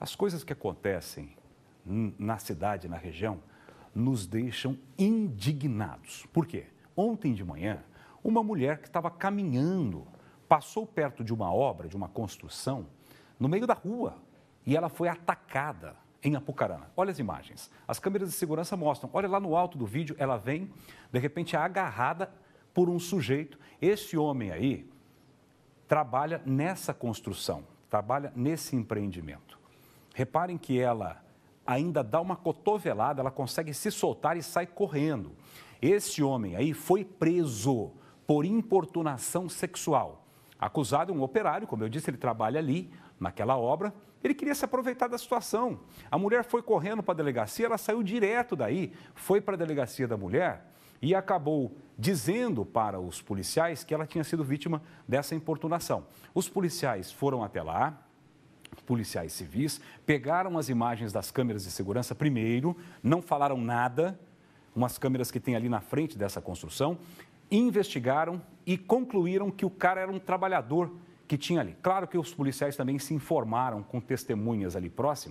As coisas que acontecem na cidade, na região, nos deixam indignados. Por quê? Ontem de manhã, uma mulher que estava caminhando passou perto de uma obra, de uma construção, no meio da rua e ela foi atacada em Apucarana. Olha as imagens. As câmeras de segurança mostram. Olha lá no alto do vídeo, ela vem, de repente, agarrada por um sujeito. Esse homem aí trabalha nessa construção, trabalha nesse empreendimento. Reparem que ela ainda dá uma cotovelada, ela consegue se soltar e sai correndo. Esse homem aí foi preso por importunação sexual. Acusado, é um operário, como eu disse, ele trabalha ali, naquela obra. Ele queria se aproveitar da situação. A mulher foi correndo para a delegacia, ela saiu direto daí, foi para a delegacia da mulher e acabou dizendo para os policiais que ela tinha sido vítima dessa importunação. Os policiais foram até lá, policiais civis, pegaram as imagens das câmeras de segurança primeiro, não falaram nada, umas câmeras que tem ali na frente dessa construção, investigaram e concluíram que o cara era um trabalhador que tinha ali. Claro que os policiais também se informaram com testemunhas ali próximas